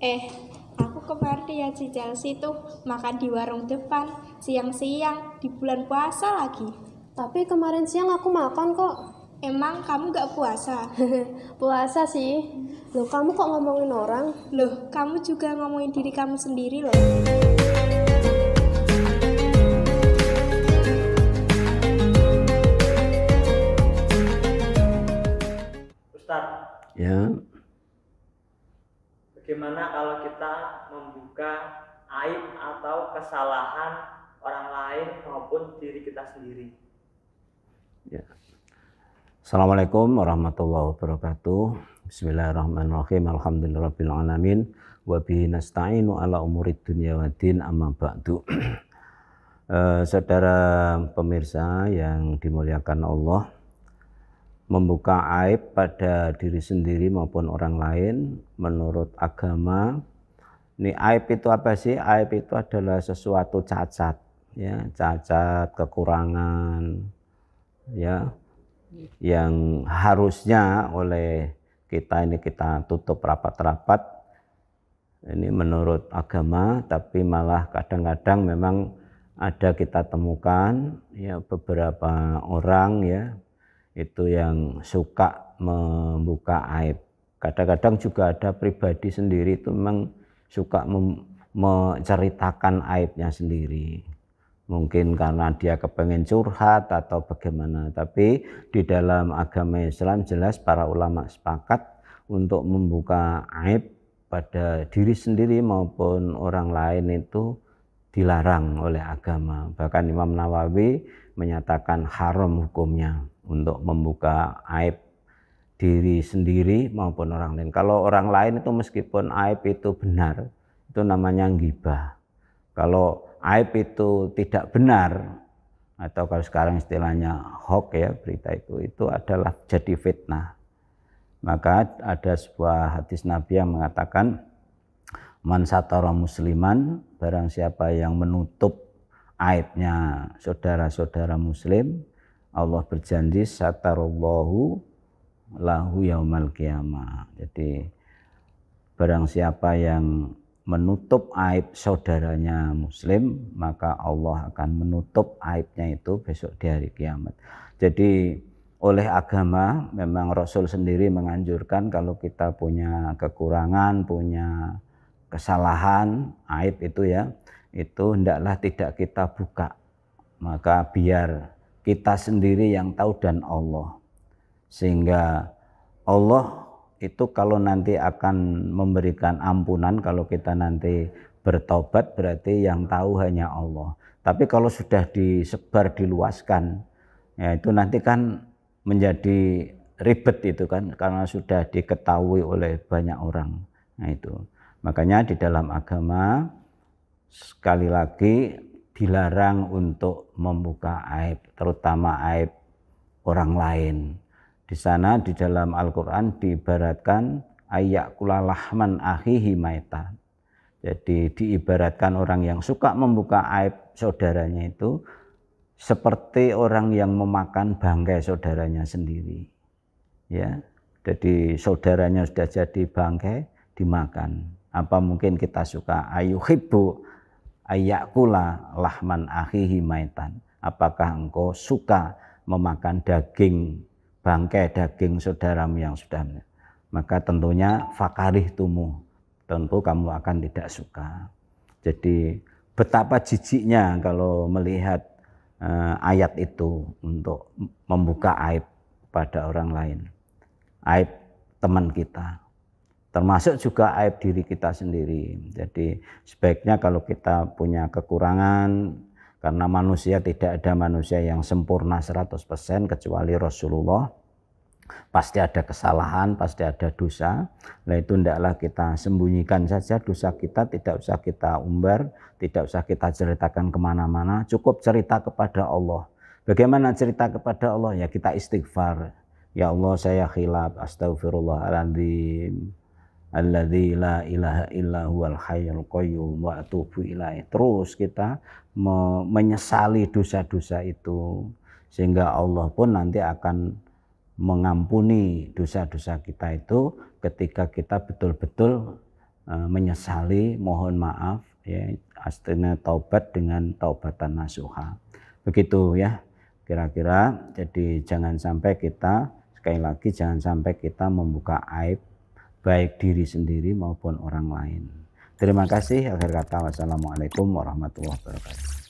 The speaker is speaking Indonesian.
Eh, aku kemarin ya si Chelsea tuh makan di warung depan siang-siang di bulan puasa lagi. Tapi kemarin siang aku makan kok. Emang kamu gak puasa? puasa sih. Loh, kamu kok ngomongin orang? Loh, kamu juga ngomongin diri kamu sendiri loh. Ya gimana kalau kita membuka aib atau kesalahan orang lain maupun diri kita sendiri. Ya. Assalamualaikum warahmatullahi wabarakatuh. Bismillahirrahmanirrahim. Alhamdulillahirrahmanirrahim. Wabihi nasta'inu ala umurid dunia wa din amma ba'du. eh, saudara pemirsa yang dimuliakan Allah, membuka aib pada diri sendiri maupun orang lain menurut agama. Ini aib itu apa sih? Aib itu adalah sesuatu cacat, ya, cacat, kekurangan, ya, yang harusnya oleh kita ini kita tutup rapat-rapat. Ini menurut agama, tapi malah kadang-kadang memang ada kita temukan ya beberapa orang ya itu yang suka membuka aib. Kadang-kadang juga ada pribadi sendiri itu memang suka menceritakan aibnya sendiri. Mungkin karena dia kepengen curhat atau bagaimana. Tapi di dalam agama Islam jelas para ulama sepakat untuk membuka aib pada diri sendiri maupun orang lain itu dilarang oleh agama. Bahkan Imam Nawawi menyatakan haram hukumnya untuk membuka aib diri sendiri maupun orang lain. Kalau orang lain itu meskipun aib itu benar, itu namanya gibah. Kalau aib itu tidak benar atau kalau sekarang istilahnya hoax ya berita itu itu adalah jadi fitnah. Maka ada sebuah hadis Nabi yang mengatakan man satara musliman barang siapa yang menutup aibnya saudara-saudara muslim Allah berjanji satarallahu lahu yaumal qiyamah. Jadi barang siapa yang menutup aib saudaranya muslim, maka Allah akan menutup aibnya itu besok di hari kiamat. Jadi oleh agama memang Rasul sendiri menganjurkan kalau kita punya kekurangan, punya kesalahan, aib itu ya, itu hendaklah tidak kita buka. Maka biar kita sendiri yang tahu dan Allah. Sehingga Allah itu kalau nanti akan memberikan ampunan kalau kita nanti bertobat berarti yang tahu hanya Allah. Tapi kalau sudah disebar diluaskan ya itu nanti kan menjadi ribet itu kan karena sudah diketahui oleh banyak orang. Nah itu. Makanya di dalam agama sekali lagi dilarang untuk membuka aib, terutama aib orang lain. Di sana di dalam Al-Quran diibaratkan ayak lahman ahihi maitan. Jadi diibaratkan orang yang suka membuka aib saudaranya itu seperti orang yang memakan bangkai saudaranya sendiri. Ya. Jadi saudaranya sudah jadi bangkai dimakan. Apa mungkin kita suka ayuhibu ayakula lahman akhihi maitan. Apakah engkau suka memakan daging bangkai daging saudaramu yang sudah Maka tentunya fakarih tumu. Tentu kamu akan tidak suka. Jadi betapa jijiknya kalau melihat eh, ayat itu untuk membuka aib pada orang lain. Aib teman kita, termasuk juga aib diri kita sendiri. Jadi sebaiknya kalau kita punya kekurangan karena manusia tidak ada manusia yang sempurna 100% kecuali Rasulullah. Pasti ada kesalahan, pasti ada dosa. Nah itu hendaklah kita sembunyikan saja dosa kita, tidak usah kita umbar, tidak usah kita ceritakan kemana-mana. Cukup cerita kepada Allah. Bagaimana cerita kepada Allah? Ya kita istighfar. Ya Allah saya khilaf, astagfirullahaladzim alladzi la ilaha illa huwal hayyul qayyum wa atubu ilaih. Terus kita me menyesali dosa-dosa itu sehingga Allah pun nanti akan mengampuni dosa-dosa kita itu ketika kita betul-betul uh, menyesali mohon maaf ya aslinya taubat dengan taubatan nasuha begitu ya kira-kira jadi jangan sampai kita sekali lagi jangan sampai kita membuka aib baik diri sendiri maupun orang lain. Terima kasih. Akhir kata, wassalamualaikum warahmatullahi wabarakatuh.